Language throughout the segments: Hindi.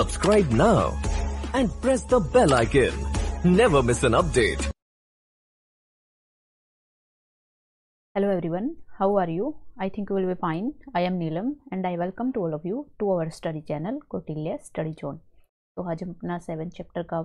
Subscribe now and press the bell icon. Never miss an update. Hello everyone, how are you? I think you will be fine. I am Neelam and I welcome to all of you to our study channel Cotillia Study Zone. तो आज हम अपना सेवन चैप्टर का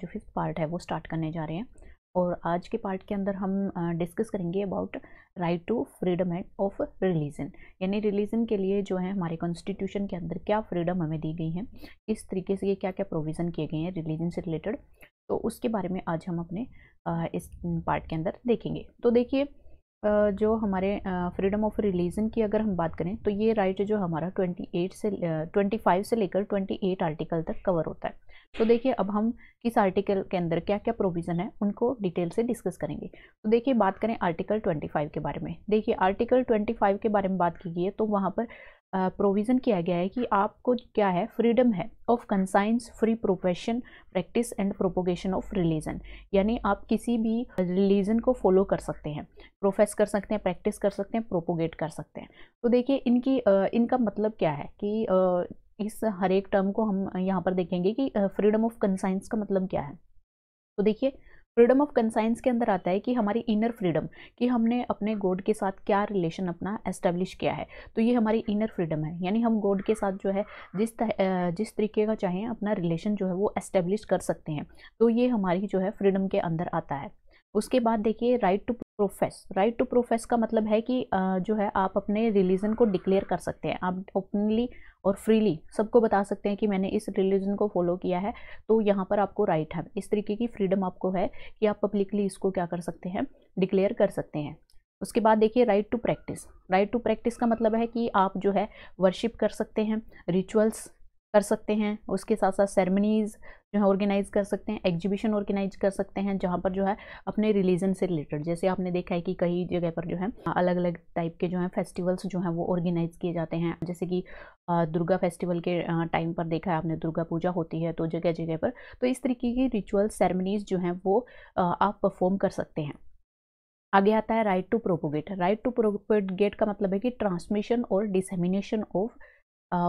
जो फिफ्थ पार्ट है वो स्टार्ट करने जा रहे हैं और आज के पार्ट के अंदर हम डिस्कस करेंगे about right to freedom and of religion यानी रिलीजन के लिए जो है हमारे कॉन्स्टिट्यूशन के अंदर क्या फ्रीडम हमें दी गई है किस तरीके से ये क्या क्या प्रोविज़न किए गए हैं रिलीजन से रिलेटेड तो उसके बारे में आज हम अपने इस पार्ट के अंदर देखेंगे तो देखिए जो हमारे फ्रीडम ऑफ रिलीजन की अगर हम बात करें तो ये राइट जो हमारा 28 से 25 से लेकर 28 आर्टिकल तक कवर होता है तो देखिए अब हम किस आर्टिकल के अंदर क्या क्या प्रोविज़न है उनको डिटेल से डिस्कस करेंगे तो देखिए बात करें आर्टिकल 25 के बारे में देखिए आर्टिकल 25 के बारे में बात की गई है तो वहाँ पर प्रोविज़न किया गया है कि आपको क्या है फ्रीडम है of conscience free profession practice and propagation of religion यानी आप किसी भी रिलीजन को फॉलो कर सकते हैं प्रोफेस कर सकते हैं प्रैक्टिस कर सकते हैं प्रोपोगेट कर सकते हैं तो देखिए इनकी इनका मतलब क्या है कि इस हर एक टर्म को हम यहाँ पर देखेंगे कि फ्रीडम ऑफ कंसाइंस का मतलब क्या है तो देखिए फ्रीडम ऑफ कंसाइंस के अंदर आता है कि हमारी इनर फ्रीडम कि हमने अपने गॉड के साथ क्या रिलेशन अपना एस्टेब्लिश किया है तो ये हमारी इनर फ्रीडम है यानी हम गॉड के साथ जो है जिस जिस तरीके का चाहें अपना रिलेशन जो है वो एस्टेब्लिश कर सकते हैं तो ये हमारी जो है फ्रीडम के अंदर आता है उसके बाद देखिए right to profess right to profess का मतलब है कि जो है आप अपने रिलीजन को डिक्लेयर कर सकते हैं आप ओपनली और फ्रीली सबको बता सकते हैं कि मैंने इस रिलीजन को फॉलो किया है तो यहाँ पर आपको राइट है इस तरीके की फ्रीडम आपको है कि आप पब्लिकली इसको क्या कर सकते हैं डिक्लेयर कर सकते हैं उसके बाद देखिए right to practice right to practice का मतलब है कि आप जो है वर्शिप कर सकते हैं रिचुअल्स कर सकते हैं उसके साथ साथ सेरेमनीज़ जो है ऑर्गेनाइज़ कर सकते हैं एग्जीबिशन ऑर्गेनाइज कर सकते हैं जहाँ पर जो है अपने रिलीजन से रिलेटेड जैसे आपने देखा है कि कई जगह पर जो है अलग अलग टाइप के जो है फेस्टिवल्स जो हैं वो ऑर्गेनाइज किए जाते हैं जैसे कि दुर्गा फेस्टिवल के टाइम पर देखा है आपने दुर्गा पूजा होती है तो जगह जगह पर तो इस तरीके की रिचुअल सेरेमनीज़ जो हैं वो आप परफॉर्म कर सकते हैं आगे आता है right to propagate right to propagate का मतलब है कि ट्रांसमिशन और dissemination of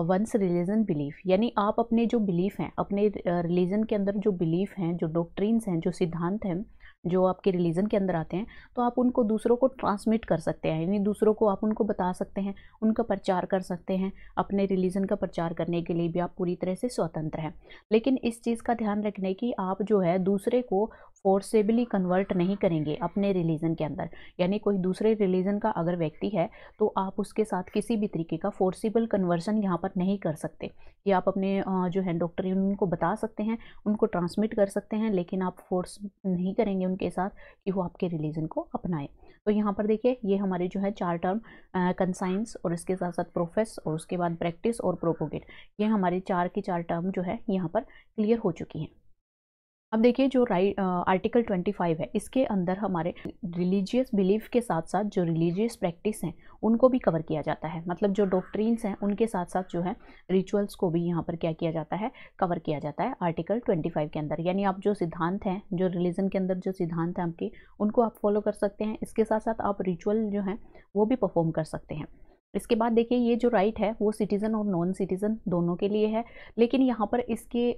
one's religion belief यानी आप अपने जो बिलीफ हैं अपने रिलीजन के अंदर जो बिलीफ हैं जो डॉक्ट्रीन्स हैं जो सिद्धांत हैं जो आपके रिलीजन के अंदर आते हैं तो आप उनको दूसरों को ट्रांसमिट कर सकते हैं यानी दूसरों को आप उनको बता सकते हैं उनका प्रचार कर सकते हैं अपने रिलीजन का प्रचार करने के लिए भी आप पूरी तरह से स्वतंत्र हैं लेकिन इस चीज़ का ध्यान रखने की आप जो है दूसरे को फोर्सेबली कन्वर्ट नहीं करेंगे अपने रिलीजन के अंदर यानी कोई दूसरे रिलीजन का अगर व्यक्ति है तो आप उसके साथ किसी भी तरीके का फोर्सिबल कन्वर्सन यहाँ पर नहीं कर सकते कि आप अपने जो है डॉक्टर उनको बता सकते हैं उनको ट्रांसमिट कर सकते हैं लेकिन आप फोर्स नहीं करेंगे रिलीजन के साथ कि वो आपके रिलीजन को अपनाएं तो यहाँ पर देखिए ये हमारे जो है चार टर्म कंसाइंस और इसके साथ साथ प्रोफेस और उसके बाद प्रैक्टिस और प्रोपोगेट ये हमारे चार की चार टर्म जो है यहाँ पर क्लियर हो चुकी हैं अब देखिए जो राइट आर्टिकल 25 है इसके अंदर हमारे रिलीजियस बिलीफ के साथ साथ जो रिलीजियस प्रैक्टिस हैं उनको भी कवर किया जाता है मतलब जो डॉक्ट्रीन्स हैं उनके साथ साथ जो है रिचुअल्स को भी यहाँ पर क्या किया जाता है कवर किया जाता है आर्टिकल 25 के अंदर यानी आप जो सिद्धांत हैं जो रिलीजन के अंदर जो सिद्धांत हैं आपके उनको आप फॉलो कर सकते हैं इसके साथ साथ आप रिचुअल जो हैं वो भी परफॉर्म कर सकते हैं इसके बाद देखिए ये जो राइट है वो सिटीज़न और नॉन सिटीज़न दोनों के लिए है लेकिन यहाँ पर इसके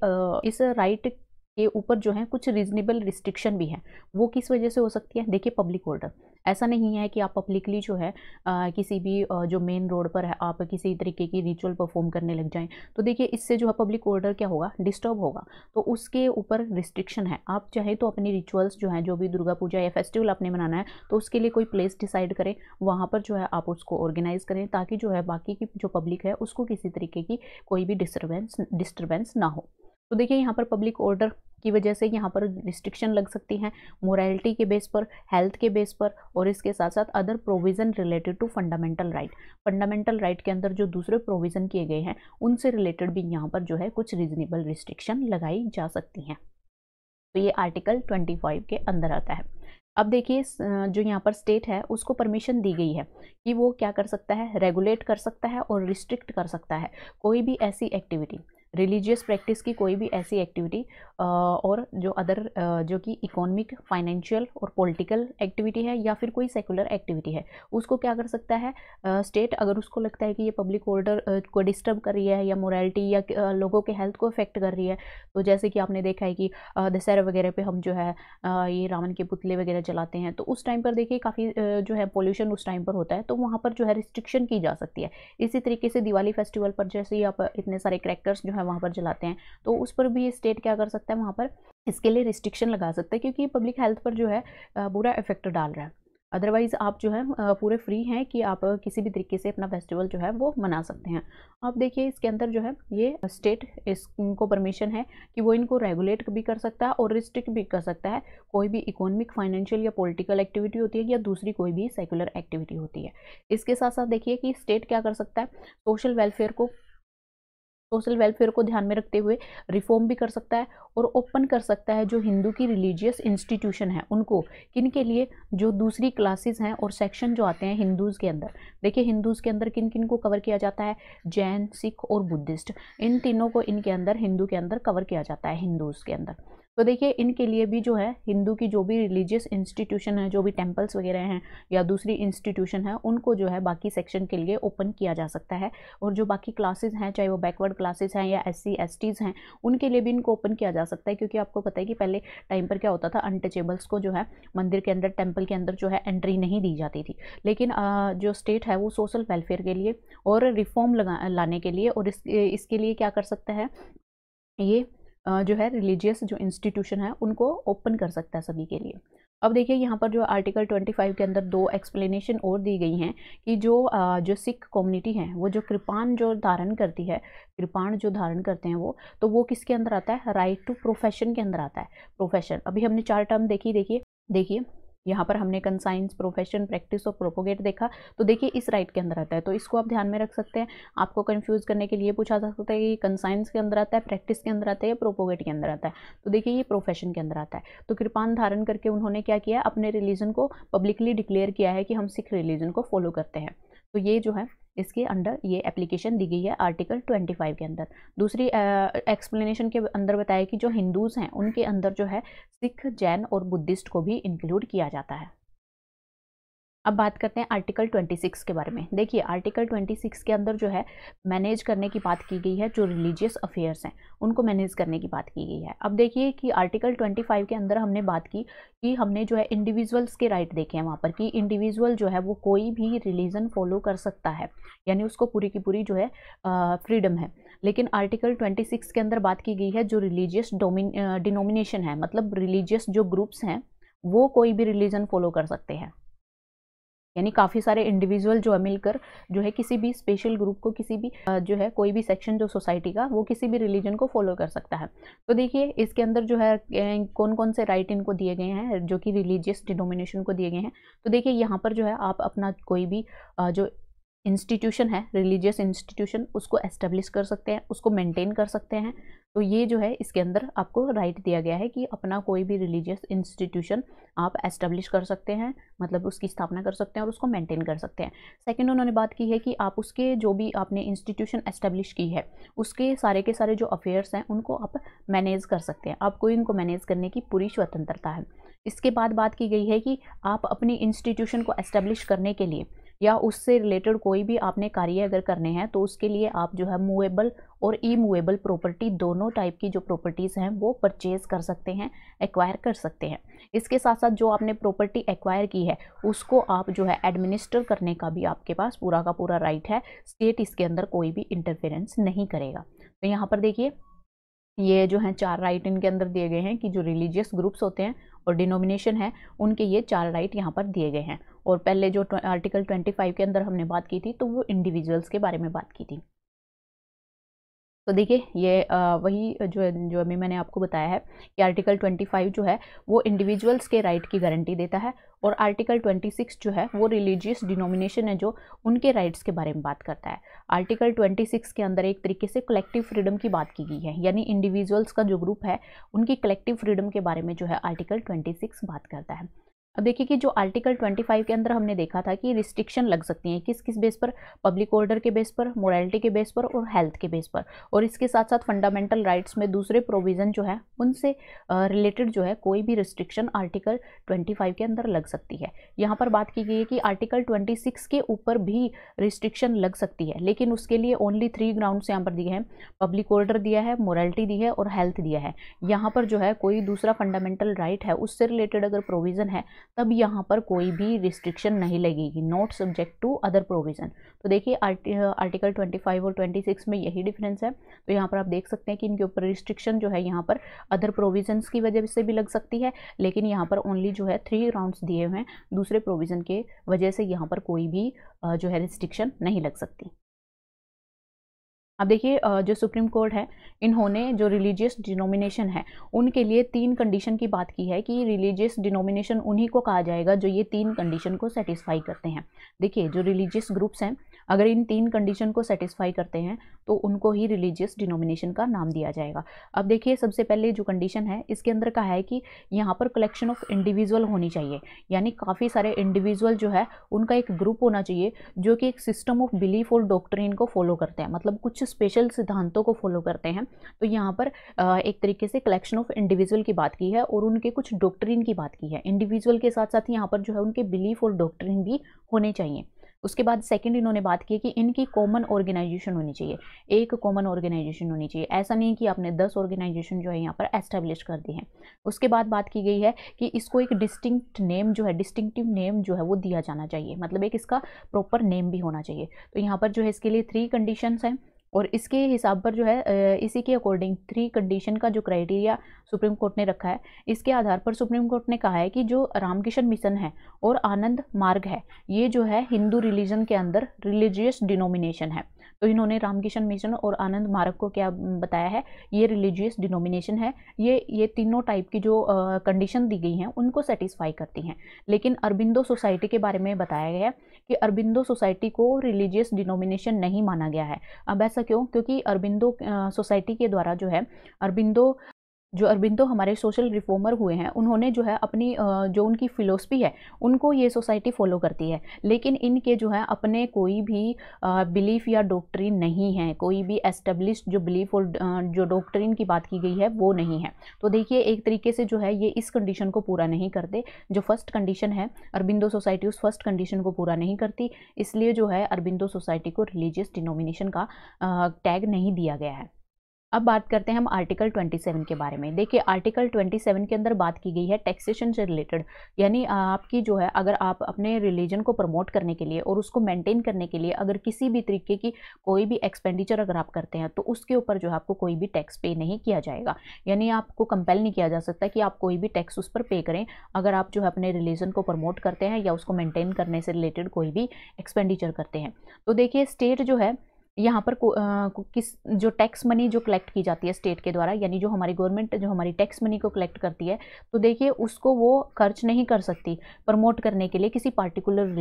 इस राइट के ऊपर जो है कुछ रीजनेबल रिस्ट्रिक्शन भी है वो किस वजह से हो सकती है देखिए पब्लिक ऑर्डर ऐसा नहीं है कि आप पब्लिकली जो है आ, किसी भी आ, जो मेन रोड पर है आप किसी तरीके की रिचुअल परफॉर्म करने लग जाएं तो देखिए इससे जो है पब्लिक ऑर्डर क्या होगा डिस्टर्ब होगा तो उसके ऊपर रिस्ट्रिक्शन है आप चाहे तो अपनी रिचुअल्स जो हैं जो भी दुर्गा पूजा या फेस्टिवल आपने मनाना है तो उसके लिए कोई प्लेस डिसाइड करें वहाँ पर जो है आप उसको ऑर्गेनाइज़ करें ताकि जो है बाकी की जो पब्लिक है उसको किसी तरीके की कोई भी डिस्टर्बेंस डिस्टर्बेंस ना हो तो देखिए यहाँ पर पब्लिक ऑर्डर की वजह से यहाँ पर रिस्ट्रिक्शन लग सकती हैं मोरालिटी के बेस पर हेल्थ के बेस पर और इसके साथ साथ other provision related to fundamental right fundamental right के अंदर जो दूसरे प्रोविज़न किए गए हैं उनसे रिलेटेड भी यहाँ पर जो है कुछ रीजनेबल रिस्ट्रिक्शन लगाई जा सकती हैं तो ये आर्टिकल फाइव के अंदर आता है अब देखिए जो यहाँ पर स्टेट है उसको परमिशन दी गई है कि वो क्या कर सकता है रेगुलेट कर सकता है और रिस्ट्रिक्ट कर सकता है कोई भी ऐसी एक्टिविटी रिलीजियस प्रैक्टिस की कोई भी ऐसी एक्टिविटी और जो अदर जो कि इकोनॉमिक फाइनेंशियल और पॉलिटिकल एक्टिविटी है या फिर कोई सेकुलर एक्टिविटी है उसको क्या कर सकता है स्टेट अगर उसको लगता है कि ये पब्लिक ऑर्डर को डिस्टर्ब कर रही है या मोरालिटी या लोगों के हेल्थ को इफेक्ट कर रही है तो जैसे कि आपने देखा है कि दशहरा वगैरह पर हम जो है ये रावण के पुतले वगैरह जलाते हैं तो उस टाइम पर देखिए काफ़ी जो है पोल्यूशन उस टाइम पर होता है तो वहाँ पर जो है रिस्ट्रिक्शन की जा सकती है इसी तरीके से दिवाली फेस्टिवल पर जैसे ही आप इतने सारे क्रैकर्स जो है वहाँ पर जलाते हैं तो उस पर भी स्टेट क्या कर सकता है सकता है वहाँ पर इसके लिए रिस्ट्रिक्शन लगा सकता है क्योंकि पब्लिक हेल्थ पर जो है बुरा इफेक्ट डाल रहा है अदरवाइज़ आप जो है पूरे फ्री हैं कि आप किसी भी तरीके से अपना फेस्टिवल जो है वो मना सकते हैं आप देखिए इसके अंदर जो है ये स्टेट इसको परमिशन है कि वो इनको रेगुलेट भी कर सकता है और रिस्ट्रिक्ट भी कर सकता है कोई भी इकोनॉमिक फाइनेंशियल या पॉलिटिकल एक्टिविटी होती है या दूसरी कोई भी सेकुलर एक्टिविटी होती है इसके साथ साथ देखिए कि स्टेट क्या कर सकता है सोशल वेलफेयर को सोशल वेलफेयर को ध्यान में रखते हुए रिफॉर्म भी कर सकता है और ओपन कर सकता है जो हिंदू की रिलीजियस इंस्टीट्यूशन है उनको किन के लिए जो दूसरी क्लासेस हैं और सेक्शन जो आते हैं हिंदूज़ के अंदर देखिए हिंदूज़ के अंदर किन किन को कवर किया जाता है जैन सिख और बुद्धिस्ट इन तीनों को इनके अंदर हिंदू के अंदर कवर किया जाता है हिंदूज़ के अंदर तो देखिए इनके लिए भी जो है हिंदू की जो भी रिलीजियस इंस्टीट्यूशन है जो भी टेम्पल्स वगैरह हैं या दूसरी इंस्टीट्यूशन है उनको जो है बाकी सेक्शन के लिए ओपन किया जा सकता है और जो बाकी क्लासेज हैं चाहे वो बैकवर्ड क्लासेज हैं या एस सी हैं उनके लिए भी इनको ओपन किया जा सकता है क्योंकि आपको पता है कि पहले टाइम पर क्या होता था अनटचेबल्स को जो है मंदिर के अंदर टेम्पल के अंदर जो है एंट्री नहीं दी जाती थी लेकिन जो स्टेट है वो सोशल वेलफेयर के लिए और रिफॉर्म लगा लाने के लिए और इस इसके लिए क्या कर सकता है ये जो है रिलीजियस जो इंस्टीट्यूशन है उनको ओपन कर सकता है सभी के लिए अब देखिए यहाँ पर जो आर्टिकल 25 के अंदर दो एक्सप्लेनेशन और दी गई हैं कि जो जो सिख कम्युनिटी है वो जो कृपाण जो धारण करती है कृपाण जो धारण करते हैं वो तो वो किसके अंदर आता है राइट टू प्रोफेशन के अंदर आता है प्रोफेशन अभी हमने चार टर्म देखी देखिए देखिए यहाँ पर हमने कंसाइंस प्रोफेशन प्रैक्टिस और प्रोपोगेट देखा तो देखिए इस राइट के अंदर आता है तो इसको आप ध्यान में रख सकते हैं आपको कन्फ्यूज़ करने के लिए पूछा जा सकता है कि कंसाइंस के अंदर आता है प्रैक्टिस के अंदर आता है या प्रोपोगेट के अंदर आता है तो देखिए ये प्रोफेशन के अंदर आता है तो कृपान धारण करके उन्होंने क्या किया अपने रिलीजन को पब्लिकली डिक्लेयर किया है कि हम सिख रिलीजन को फॉलो करते हैं तो ये जो है इसके अंडर ये एप्लीकेशन दी गई है आर्टिकल 25 के अंदर दूसरी एक्सप्लेनेशन के अंदर बताया कि जो हिंदूज़ हैं उनके अंदर जो है सिख जैन और बुद्धिस्ट को भी इंक्लूड किया जाता है अब बात करते हैं आर्टिकल 26 के बारे में देखिए आर्टिकल 26 के अंदर जो है मैनेज करने की बात की गई है जो रिलीजियस अफेयर्स हैं उनको मैनेज करने की बात की गई है अब देखिए कि आर्टिकल 25 के अंदर हमने बात की कि हमने जो है इंडिविजुअल्स के राइट देखे हैं वहाँ पर कि इंडिविजुअल जो है वो कोई भी रिलीजन फॉलो कर सकता है यानी उसको पूरी की पूरी जो है फ्रीडम है लेकिन आर्टिकल 26 के अंदर बात की गई है जो रिलीजियस डिनोमिनेशन है मतलब रिलीजियस जो ग्रुप्स हैं वो कोई भी रिलीजन फॉलो कर सकते हैं यानी काफ़ी सारे इंडिविजुअल जो है मिलकर जो है किसी भी स्पेशल ग्रुप को किसी भी जो है कोई भी सेक्शन जो सोसाइटी का वो किसी भी रिलीजन को फॉलो कर सकता है तो देखिए इसके अंदर जो है कौन कौन से राइट इनको दिए गए हैं जो कि रिलीजियस डिनोमिनेशन को दिए गए हैं तो देखिए यहाँ पर जो है आप अपना कोई भी जो इंस्टीट्यूशन है रिलीजियस इंस्टीट्यूशन उसको एस्टेब्लिश कर सकते हैं उसको मेंटेन कर सकते हैं तो ये जो है इसके अंदर आपको राइट right दिया गया है कि अपना कोई भी रिलीजियस इंस्टीट्यूशन आप एस्टेब्लिश कर सकते हैं मतलब उसकी स्थापना कर सकते हैं और उसको मेंटेन कर सकते हैं सेकंड उन्होंने बात की है कि आप उसके जो भी आपने इंस्टीट्यूशन एस्टेब्लिश की है उसके सारे के सारे जो अफेयर्स हैं उनको आप मैनेज कर सकते हैं आपको इनको मैनेज करने की पूरी स्वतंत्रता है इसके बाद बात की गई है कि आप अपनी इंस्टीट्यूशन को एस्टेब्लिश करने के लिए या उससे रिलेटेड कोई भी आपने कार्य अगर करने हैं तो उसके लिए आप जो है मूवेबल और ई मूवेबल प्रॉपर्टी दोनों टाइप की जो प्रॉपर्टीज़ हैं वो परचेज़ कर सकते हैं एक्वायर कर सकते हैं इसके साथ साथ जो आपने प्रॉपर्टी एक्वायर की है उसको आप जो है एडमिनिस्टर करने का भी आपके पास पूरा का पूरा राइट है स्टेट इसके अंदर कोई भी इंटरफेरेंस नहीं करेगा तो यहाँ पर देखिए ये जो है चार राइट इनके अंदर दिए गए हैं कि जो रिलीजियस ग्रुप्स होते हैं और डिनोमिनेशन है उनके ये चार राइट यहाँ पर दिए गए हैं और पहले जो आर्टिकल 25 के अंदर हमने बात की थी तो वो इंडिविजुअल्स के बारे में बात की थी तो देखिए ये वही जो जो अभी मैंने आपको बताया है कि आर्टिकल 25 जो है वो इंडिविजुअल्स के राइट की गारंटी देता है और आर्टिकल 26 जो है वो रिलीजियस डिनोमिनेशन है जो उनके राइट्स के बारे में बात करता है आर्टिकल 26 के अंदर एक तरीके से कलेक्टिव फ्रीडम की बात की गई है यानी इंडिविजुअल्स का जो ग्रुप है उनकी कलेक्टिव फ्रीडम के बारे में जो है आर्टिकल सिक्स बात करता है अब देखिए कि जो आर्टिकल 25 के अंदर हमने देखा था कि रिस्ट्रिक्शन लग सकती हैं किस किस बेस पर पब्लिक ऑर्डर के बेस पर मोरालिटी के बेस पर और हेल्थ के बेस पर और इसके साथ साथ फंडामेंटल राइट्स में दूसरे प्रोविज़न जो है उनसे रिलेटेड जो है कोई भी रिस्ट्रिक्शन आर्टिकल 25 के अंदर लग सकती है यहाँ पर बात की गई है कि आर्टिकल ट्वेंटी के ऊपर भी रिस्ट्रिक्शन लग सकती है लेकिन उसके लिए ओनली थ्री ग्राउंड्स यहाँ पर दिए हैं पब्लिक ऑर्डर दिया है मोरालिटी दी है और हेल्थ दिया है यहाँ पर जो है कोई दूसरा फंडामेंटल राइट है उससे रिलेटेड अगर प्रोविज़न है तब यहाँ पर कोई भी रिस्ट्रिक्शन नहीं लगेगी not subject to other provision तो देखिए आर्टिकल 25 और 26 में यही डिफरेंस है तो यहाँ पर आप देख सकते हैं कि इनके ऊपर रिस्ट्रिक्शन जो है यहाँ पर अदर प्रोविज़न्स की वजह से भी लग सकती है लेकिन यहाँ पर ओनली जो है थ्री राउंड्स दिए हुए हैं दूसरे प्रोविज़न के वजह से यहाँ पर कोई भी जो है रिस्ट्रिक्शन नहीं लग सकती अब देखिए जो सुप्रीम कोर्ट है इन्होंने जो रिलीजियस डिनोमिनेशन है उनके लिए तीन कंडीशन की बात की है कि रिलीजियस डिनोमिनेशन उन्हीं को कहा जाएगा जो ये तीन कंडीशन को सेटिस्फाई करते हैं देखिए जो रिलीजियस ग्रुप्स हैं अगर इन तीन कंडीशन को सेटिस्फाई करते हैं तो उनको ही रिलीजियस डिनोमिनेशन का नाम दिया जाएगा अब देखिए सबसे पहले जो कंडीशन है इसके अंदर कहा है कि यहाँ पर कलेक्शन ऑफ इंडिविजुअल होनी चाहिए यानी काफ़ी सारे इंडिविजुअल जो है उनका एक ग्रुप होना चाहिए जो कि एक सिस्टम ऑफ बिलीफ और डॉक्ट्रीन को फॉलो करते हैं मतलब कुछ स्पेशल सिद्धांतों को फॉलो करते हैं तो यहाँ पर एक तरीके से कलेक्शन ऑफ इंडिविजुअल की बात की है और उनके कुछ डॉक्ट्रीन की बात की है इंडिविजुअल के साथ साथ यहाँ पर जो है उनके बिलीफ और डॉक्ट्रीन भी होने चाहिए उसके बाद सेकंड इन्होंने बात की कि इनकी कॉमन ऑर्गेनाइजेशन होनी चाहिए एक कॉमन ऑर्गेनाइजेशन होनी चाहिए ऐसा नहीं कि आपने दस ऑर्गेनाइजेशन जो है यहाँ पर एस्टेब्लिश कर दी है उसके बाद बात की गई है कि इसको एक डिस्टिंक्ट नेम जो है डिस्टिंक्टिव नेम जो है वो दिया जाना चाहिए मतलब एक इसका प्रॉपर नेम भी होना चाहिए तो यहाँ पर जो है इसके लिए थ्री कंडीशंस हैं और इसके हिसाब पर जो है इसी के अकॉर्डिंग थ्री कंडीशन का जो क्राइटेरिया सुप्रीम कोर्ट ने रखा है इसके आधार पर सुप्रीम कोर्ट ने कहा है कि जो रामकिशन मिशन है और आनंद मार्ग है ये जो है हिंदू रिलीजन के अंदर रिलीजियस डिनोमिनेशन है तो इन्होंने रामकिशन मिशन और आनंद मार्ग को क्या बताया है ये रिलीजियस डिनोमिनेशन है ये ये तीनों टाइप की जो कंडीशन दी गई हैं उनको सेटिस्फाई करती हैं लेकिन अरबिंदो सोसाइटी के बारे में बताया गया है कि अरबिंदो सोसाइटी को रिलीजियस डिनोमिनेशन नहीं माना गया है अब ऐसा क्यों क्योंकि अरबिंदो सोसाइटी के द्वारा जो है अरबिंदो जो अरबिंदो हमारे सोशल रिफॉर्मर हुए हैं उन्होंने जो है अपनी जो उनकी फ़िलोसफी है उनको ये सोसाइटी फॉलो करती है लेकिन इनके जो है अपने कोई भी बिलीफ या डॉक्ट्रिन नहीं है कोई भी एस्टेब्लिश जो बिलीफ और जो डॉक्ट्रिन की बात की गई है वो नहीं है तो देखिए एक तरीके से जो है ये इस कंडीशन को पूरा नहीं करते जो फर्स्ट कंडीशन है अरबिंदो सोसाइटी उस फर्स्ट कंडीशन को पूरा नहीं करती इसलिए जो है अरबिंदो सोसाइटी को रिलीजियस डिनोमिनेशन का टैग नहीं दिया गया है अब बात करते हैं हम आर्टिकल 27 के बारे में देखिए आर्टिकल 27 के अंदर बात की गई है टैक्सेशन से रिलेटेड यानी आपकी जो है अगर आप अपने रिलीजन को प्रमोट करने के लिए और उसको मेंटेन करने के लिए अगर किसी भी तरीके की कोई भी एक्सपेंडिचर अगर आप करते हैं तो उसके ऊपर जो है आपको कोई भी टैक्स पे नहीं किया जाएगा यानी आपको कंपेल नहीं किया जा सकता कि आप कोई भी टैक्स उस पर पे करें अगर आप जो है अपने रिलीजन को प्रमोट करते हैं या उसको मेनटेन करने से रिलेटेड कोई भी एक्सपेंडिचर करते हैं तो देखिए स्टेट जो है यहाँ पर किस जो टैक्स मनी जो कलेक्ट की जाती है स्टेट के द्वारा यानी जो हमारी गवर्नमेंट जो हमारी टैक्स मनी को कलेक्ट करती है तो देखिए उसको वो खर्च नहीं कर सकती प्रमोट करने के लिए किसी पार्टिकुलर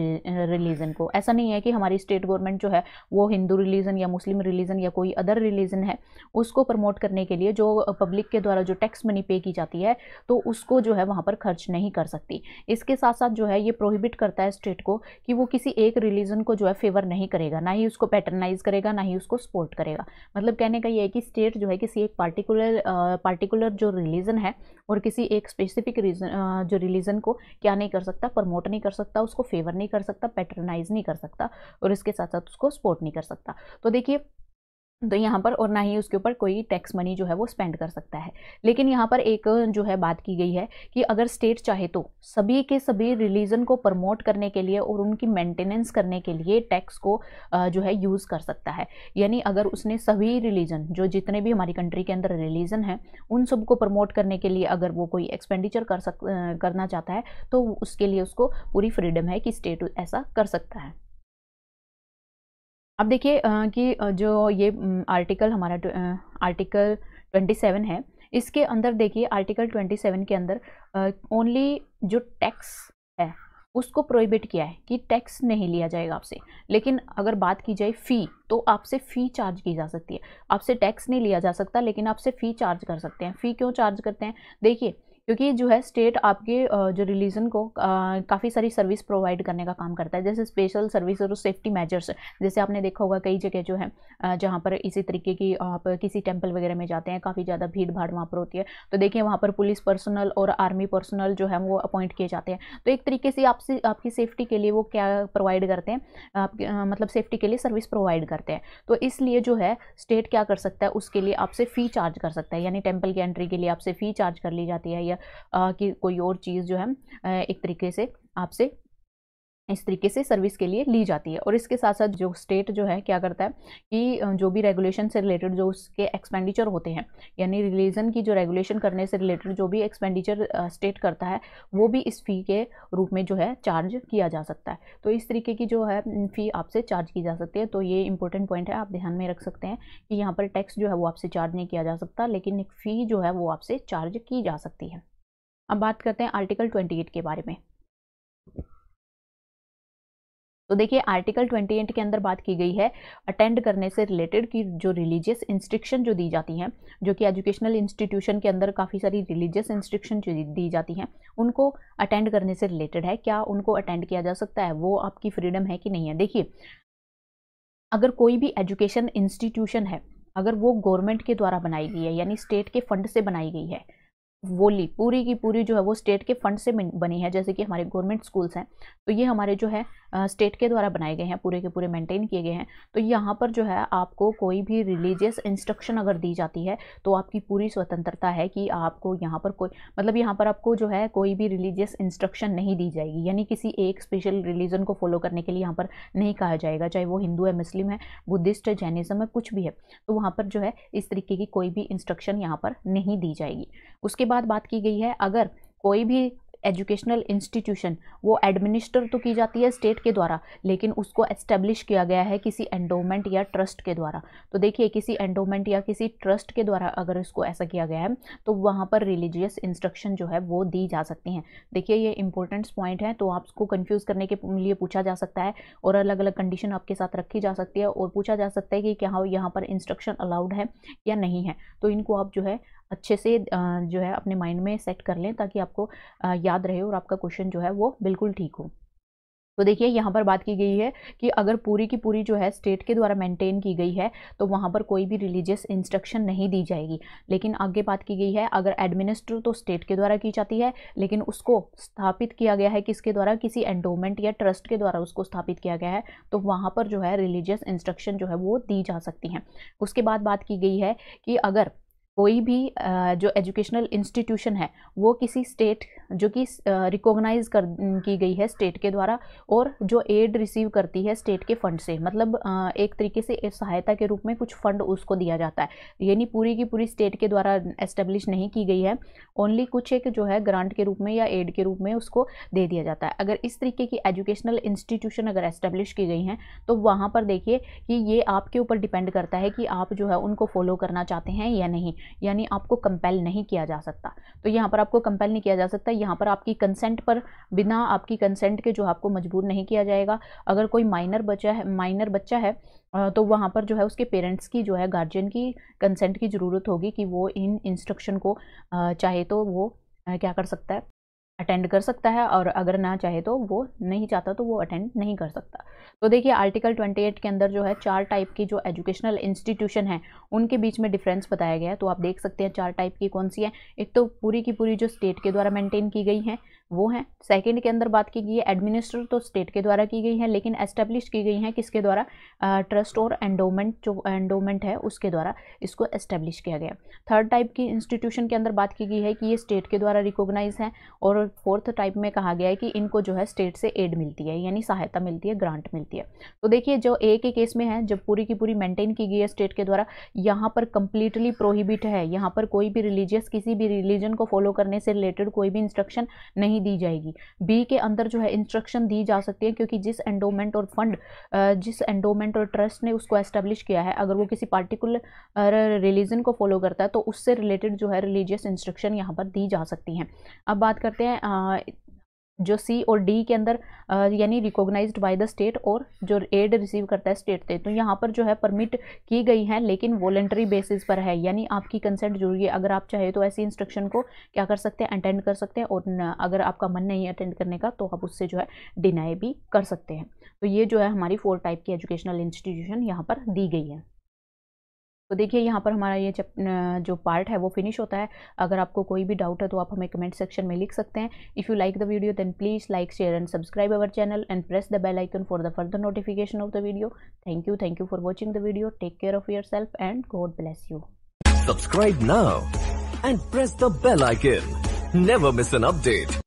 रिलीजन को ऐसा नहीं है कि हमारी स्टेट गवर्नमेंट जो है वो हिंदू रिलीजन या मुस्लिम रिलीजन या कोई अदर रिलीजन है उसको प्रमोट करने के लिए जो पब्लिक के द्वारा जो टैक्स मनी पे की जाती है तो उसको जो है वहाँ पर खर्च नहीं कर सकती इसके साथ साथ जो है ये प्रोहिबिट करता है स्टेट को कि वो किसी एक रिलीजन को जो है फेवर नहीं करेगा ना ही उसको पैटर्नाइज करेगा करेगा ना ही उसको सपोर्ट करेगा मतलब कहने का ये है कि स्टेट जो है किसी एक पार्टिकुलर पार्टिकुलर जो रिलीजन है और किसी एक स्पेसिफिक रीजन जो रिलीजन को क्या नहीं कर सकता प्रमोट नहीं कर सकता उसको फेवर नहीं कर सकता पैटर्नाइज नहीं कर सकता और इसके साथ साथ उसको सपोर्ट नहीं कर सकता तो देखिए तो यहाँ पर और ना ही उसके ऊपर कोई टैक्स मनी जो है वो स्पेंड कर सकता है लेकिन यहाँ पर एक जो है बात की गई है कि अगर स्टेट चाहे तो सभी के सभी रिलीजन को प्रमोट करने के लिए और उनकी मेंटेनेंस करने के लिए टैक्स को जो है यूज़ कर सकता है यानी अगर उसने सभी रिलीजन जो जितने भी हमारी कंट्री के अंदर रिलीजन हैं उन सब को प्रमोट करने के लिए अगर वो कोई एक्सपेंडिचर कर सक करना चाहता है तो उसके लिए उसको पूरी फ्रीडम है कि स्टेट ऐसा कर सकता है अब देखिए कि जो ये आर्टिकल हमारा आर्टिकल 27 है इसके अंदर देखिए आर्टिकल 27 के अंदर ओनली जो टैक्स है उसको प्रोहिबिट किया है कि टैक्स नहीं लिया जाएगा आपसे लेकिन अगर बात की जाए फ़ी तो आपसे फ़ी चार्ज की जा सकती है आपसे टैक्स नहीं लिया जा सकता लेकिन आपसे फ़ी चार्ज कर सकते हैं फ़ी क्यों चार्ज करते हैं देखिए क्योंकि जो है स्टेट आपके जो रिलीजन को काफ़ी सारी सर्विस प्रोवाइड करने का काम करता है जैसे स्पेशल सर्विस और सेफ्टी मेजर्स जैसे आपने देखा होगा कई जगह जो है जहाँ पर इसी तरीके की आप किसी टेम्पल वगैरह में जाते हैं काफ़ी ज़्यादा भीड़ भाड़ वहाँ पर होती है तो देखिए वहाँ पर पुलिस पर्सनल और आर्मी पर्सनल जो है वो अपॉइंट किए जाते हैं तो एक तरीके से आपसे आपकी सेफ्टी के लिए वो क्या प्रोवाइड करते हैं आप मतलब सेफ्टी के लिए सर्विस प्रोवाइड करते हैं तो इसलिए जो है स्टेट क्या कर सकता है उसके लिए आपसे फ़ी चार्ज कर सकता है यानी टेम्पल की एंट्री के लिए आपसे फ़ी चार्ज कर ली जाती है या आ, कि कोई और चीज़ जो है एक तरीके से आपसे इस तरीके से सर्विस के लिए ली जाती है और इसके साथ साथ जो स्टेट जो है क्या करता है कि जो भी रेगुलेशन से रिलेटेड जो उसके एक्सपेंडिचर होते हैं यानी रिलीजन की जो रेगुलेशन करने से रिलेटेड जो भी एक्सपेंडिचर स्टेट करता है वो भी इस फ़ी के रूप में जो है चार्ज किया जा सकता है तो इस तरीके की जो है फ़ी आपसे चार्ज की जा सकती है तो ये इंपॉर्टेंट पॉइंट है आप ध्यान में रख सकते हैं कि यहाँ पर टैक्स जो है वो आपसे चार्ज नहीं किया जा सकता लेकिन एक फ़ी जो है वो आपसे चार्ज की जा सकती है अब बात करते हैं आर्टिकल 28 के बारे में तो देखिए आर्टिकल 28 के अंदर बात की गई है अटेंड करने से रिलेटेड कि जो रिलीजियस इंस्ट्रिक्शन जो दी जाती हैं जो कि एजुकेशनल इंस्टीट्यूशन के अंदर काफ़ी सारी रिलीजियस इंस्ट्रिक्शन जो दी जाती हैं उनको अटेंड करने से रिलेटेड है क्या उनको अटेंड किया जा सकता है वो आपकी फ्रीडम है कि नहीं है देखिए अगर कोई भी एजुकेशन इंस्टीट्यूशन है अगर वो गवर्नमेंट के द्वारा बनाई गई है यानी स्टेट के फंड से बनाई गई है वोली पूरी की पूरी जो है वो स्टेट के फंड से बनी है जैसे कि हमारे गवर्नमेंट स्कूल्स हैं तो ये हमारे जो है स्टेट के द्वारा बनाए गए हैं पूरे के पूरे मेंटेन किए गए हैं तो यहाँ पर जो है आपको कोई भी रिलीजियस इंस्ट्रक्शन अगर दी जाती है तो आपकी पूरी स्वतंत्रता है कि आपको यहाँ पर कोई मतलब यहाँ पर आपको जो है कोई भी रिलीजियस इंस्ट्रक्शन नहीं दी जाएगी यानी किसी एक स्पेशल रिलीजन को फॉलो करने के लिए यहाँ पर नहीं कहा जाएगा चाहे वो हिंदू है मुस्लिम है बुद्धिस्ट है जैनिज़म है कुछ भी है तो वहाँ पर जो है इस तरीके की कोई भी इंस्ट्रक्शन यहाँ पर नहीं दी जाएगी उसके बाद बात की गई है अगर कोई भी एजुकेशनल इंस्टीट्यूशन वो एडमिनिस्टर तो की जाती है स्टेट के द्वारा लेकिन उसको एस्टेब्लिश किया गया है किसी एंडोमेंट या ट्रस्ट के द्वारा तो देखिए किसी एंडोमेंट या किसी ट्रस्ट के द्वारा अगर इसको ऐसा किया गया है तो वहाँ पर रिलीजियस इंस्ट्रक्शन जो है वो दी जा सकती हैं देखिए ये इंपॉर्टेंट्स पॉइंट है तो आपको कन्फ्यूज़ करने के लिए पूछा जा सकता है और अलग अलग कंडीशन आपके साथ रखी जा सकती है और पूछा जा सकता है कि क्या यहाँ पर इंस्ट्रक्शन अलाउड है या नहीं है तो इनको आप जो है अच्छे से जो है अपने माइंड में सेट कर लें ताकि आपको याद रहे और आपका क्वेश्चन जो है वो बिल्कुल ठीक हो तो देखिए यहाँ पर बात की गई है कि अगर पूरी की पूरी जो है स्टेट के द्वारा मेंटेन की गई है तो वहाँ पर कोई भी रिलीजियस इंस्ट्रक्शन नहीं दी जाएगी लेकिन आगे बात की गई है अगर एडमिनिस्टर तो स्टेट के द्वारा की जाती है लेकिन उसको स्थापित किया गया है किसके द्वारा किसी एंडोमेंट या ट्रस्ट के द्वारा उसको स्थापित किया गया है तो वहाँ पर जो है रिलीजियस इंस्ट्रक्शन जो है वो दी जा सकती हैं उसके बाद बात की गई है कि अगर कोई भी जो एजुकेशनल इंस्टीट्यूशन है वो किसी स्टेट जो कि रिकॉग्नाइज कर की गई है स्टेट के द्वारा और जो एड रिसीव करती है स्टेट के फंड से मतलब एक तरीके से सहायता के रूप में कुछ फंड उसको दिया जाता है यानी पूरी की पूरी स्टेट के द्वारा एस्टेब्लिश नहीं की गई है ओनली कुछ एक जो है ग्रांट के रूप में या एड के रूप में उसको दे दिया जाता है अगर इस तरीके की एजुकेशनल इंस्टीट्यूशन अगर एस्टेब्लिश की गई हैं तो वहाँ पर देखिए कि ये आपके ऊपर डिपेंड करता है कि आप जो है उनको फॉलो करना चाहते हैं या नहीं यानी आपको कंपेल नहीं किया जा सकता तो यहाँ पर आपको कंपेल नहीं किया जा सकता यहाँ पर आपकी कंसेंट पर बिना आपकी कंसेंट के जो आपको मजबूर नहीं किया जाएगा अगर कोई माइनर बच्चा है माइनर बच्चा है तो वहाँ पर जो है उसके पेरेंट्स की जो है गार्जियन की कंसेंट की ज़रूरत होगी कि वो इन इंस्ट्रक्शन को चाहे तो वो क्या कर सकता है अटेंड कर सकता है और अगर ना चाहे तो वो नहीं चाहता तो वो अटेंड नहीं कर सकता तो देखिए आर्टिकल 28 के अंदर जो है चार टाइप की जो एजुकेशनल इंस्टीट्यूशन है उनके बीच में डिफरेंस बताया गया है तो आप देख सकते हैं चार टाइप की कौन सी है एक तो पूरी की पूरी जो स्टेट के द्वारा मेंटेन की गई है वो हैं सेकंड के अंदर बात की गई है एडमिनिस्टर तो स्टेट के द्वारा की गई है लेकिन एस्टेब्लिश की गई है किसके द्वारा ट्रस्ट और एंडोमेंट जो एंडोमेंट है उसके द्वारा इसको एस्टेब्लिश किया गया थर्ड टाइप की इंस्टीट्यूशन के अंदर बात की गई है कि ये स्टेट के द्वारा रिकोगनाइज है और फोर्थ टाइप में कहा गया है कि इनको जो है स्टेट से एड मिलती है यानी सहायता मिलती है ग्रांट मिलती है तो देखिए जो ए के केस में है जब पूरी की पूरी मेंटेन की गई है स्टेट के द्वारा यहाँ पर कंप्लीटली प्रोहिबिट है यहाँ पर कोई भी रिलीजियस किसी भी रिलीजन को फॉलो करने से रिलेटेड कोई भी इंस्ट्रक्शन नहीं नहीं दी जाएगी बी के अंदर जो है इंस्ट्रक्शन दी जा सकती है क्योंकि जिस एंडोमेंट और फंड जिस एंडोमेंट और ट्रस्ट ने उसको एस्टेब्लिश किया है अगर वो किसी पार्टिकुलर रिलीजन को फॉलो करता है तो उससे रिलेटेड जो है रिलीजियस इंस्ट्रक्शन यहाँ पर दी जा सकती हैं अब बात करते हैं जो सी और डी के अंदर यानी रिकॉग्नाइज बाय द स्टेट और जो एड रिसीव करता है स्टेट से तो यहाँ पर जो है परमिट की गई है लेकिन वॉलेंट्री बेसिस पर है यानी आपकी कंसेंट जरूरी है अगर आप चाहे तो ऐसी इंस्ट्रक्शन को क्या कर सकते हैं अटेंड कर सकते हैं और अगर आपका मन नहीं अटेंड करने का तो आप उससे जो है डिनाई भी कर सकते हैं तो ये जो है हमारी फोर टाइप की एजुकेशनल इंस्टीट्यूशन यहाँ पर दी गई है तो देखिए यहाँ पर हमारा ये जो पार्ट है वो फिनिश होता है अगर आपको कोई भी डाउट है तो आप हमें कमेंट सेक्शन में लिख सकते हैं if you like the video then please like share and subscribe our channel and press the bell icon for the further notification of the video thank you thank you for watching the video take care of yourself and God bless you subscribe now and press the bell icon never miss an update